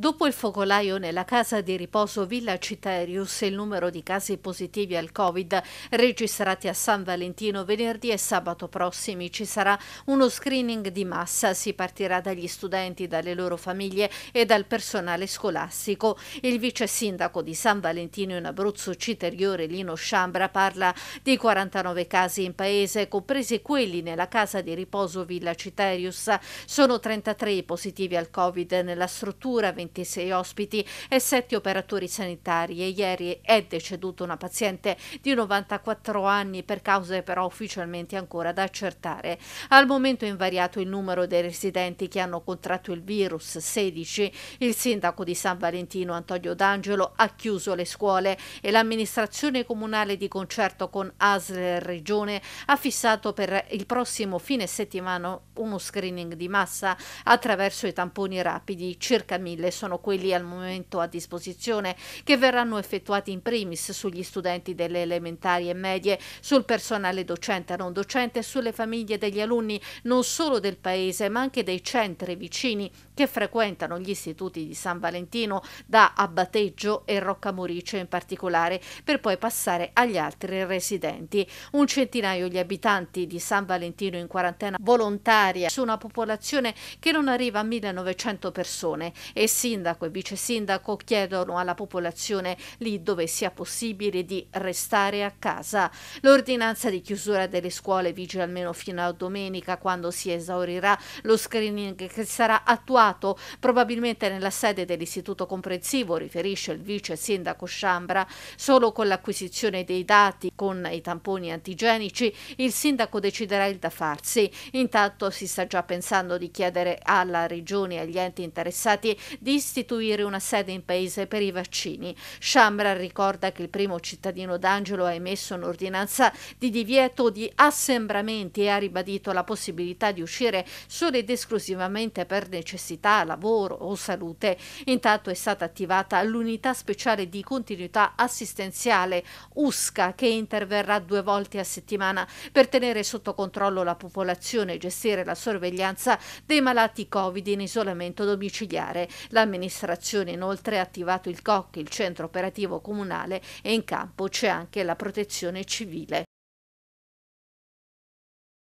Dopo il focolaio nella casa di riposo Villa Citerius, il numero di casi positivi al Covid registrati a San Valentino venerdì e sabato prossimi ci sarà uno screening di massa. Si partirà dagli studenti, dalle loro famiglie e dal personale scolastico. Il vice sindaco di San Valentino in Abruzzo Citeriore Lino Sciambra parla di 49 casi in paese, compresi quelli nella casa di riposo Villa Citerius. Sono 33 i positivi al Covid nella struttura, 20 26 ospiti e 7 operatori sanitari e ieri è deceduta una paziente di 94 anni per cause però ufficialmente ancora da accertare. Al momento è invariato il numero dei residenti che hanno contratto il virus 16. Il sindaco di San Valentino Antonio D'Angelo ha chiuso le scuole e l'amministrazione comunale di concerto con ASL Regione ha fissato per il prossimo fine settimana uno screening di massa attraverso i tamponi rapidi circa 1000 scuole sono quelli al momento a disposizione che verranno effettuati in primis sugli studenti delle elementari e medie, sul personale docente e non docente sulle famiglie degli alunni non solo del paese ma anche dei centri vicini che frequentano gli istituti di San Valentino da Abbateggio e Roccamorice in particolare per poi passare agli altri residenti. Un centinaio di abitanti di San Valentino in quarantena volontaria su una popolazione che non arriva a 1900 persone e si sindaco e vice sindaco chiedono alla popolazione lì dove sia possibile di restare a casa. L'ordinanza di chiusura delle scuole vige almeno fino a domenica quando si esaurirà lo screening che sarà attuato probabilmente nella sede dell'istituto comprensivo, riferisce il vice sindaco Sciambra, solo con l'acquisizione dei dati con i tamponi antigenici il sindaco deciderà il da farsi. Intanto si sta già pensando di chiedere alla regione e agli enti interessati di di istituire una sede in paese per i vaccini. Sciambra ricorda che il primo cittadino d'Angelo ha emesso un'ordinanza di divieto di assembramenti e ha ribadito la possibilità di uscire solo ed esclusivamente per necessità, lavoro o salute. Intanto è stata attivata l'unità speciale di continuità assistenziale USCA che interverrà due volte a settimana per tenere sotto controllo la popolazione e gestire la sorveglianza dei malati Covid in isolamento domiciliare. La L'amministrazione inoltre ha attivato il COC, il centro operativo comunale, e in campo c'è anche la protezione civile.